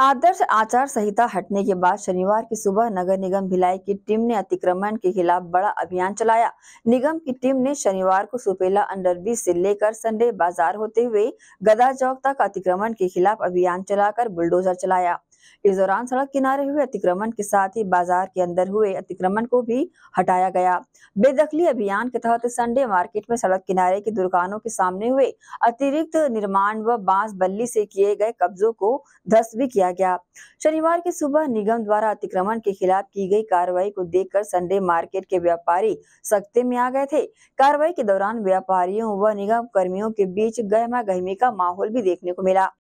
आदर्श आचार संहिता हटने के बाद शनिवार की सुबह नगर निगम भिलाई की टीम ने अतिक्रमण के खिलाफ बड़ा अभियान चलाया निगम की टीम ने शनिवार को सुपेला अंडरब्रिज से लेकर संडे बाजार होते हुए गदा चौक तक अतिक्रमण के खिलाफ अभियान चलाकर बुलडोजर चलाया इस दौरान सड़क किनारे हुए अतिक्रमण के साथ ही बाजार के अंदर हुए अतिक्रमण को भी हटाया गया बेदखली अभियान के तहत संडे मार्केट में सड़क किनारे की दुकानों के सामने हुए अतिरिक्त निर्माण व बांस बल्ली से किए गए कब्जों को ध्वस्त भी किया गया शनिवार की सुबह निगम द्वारा अतिक्रमण के खिलाफ की गई कार्रवाई को देखकर संडे मार्केट के व्यापारी सख्ते में आ गए थे कार्रवाई के दौरान व्यापारियों व निगम कर्मियों के बीच गहमा गहमी का माहौल भी देखने को मिला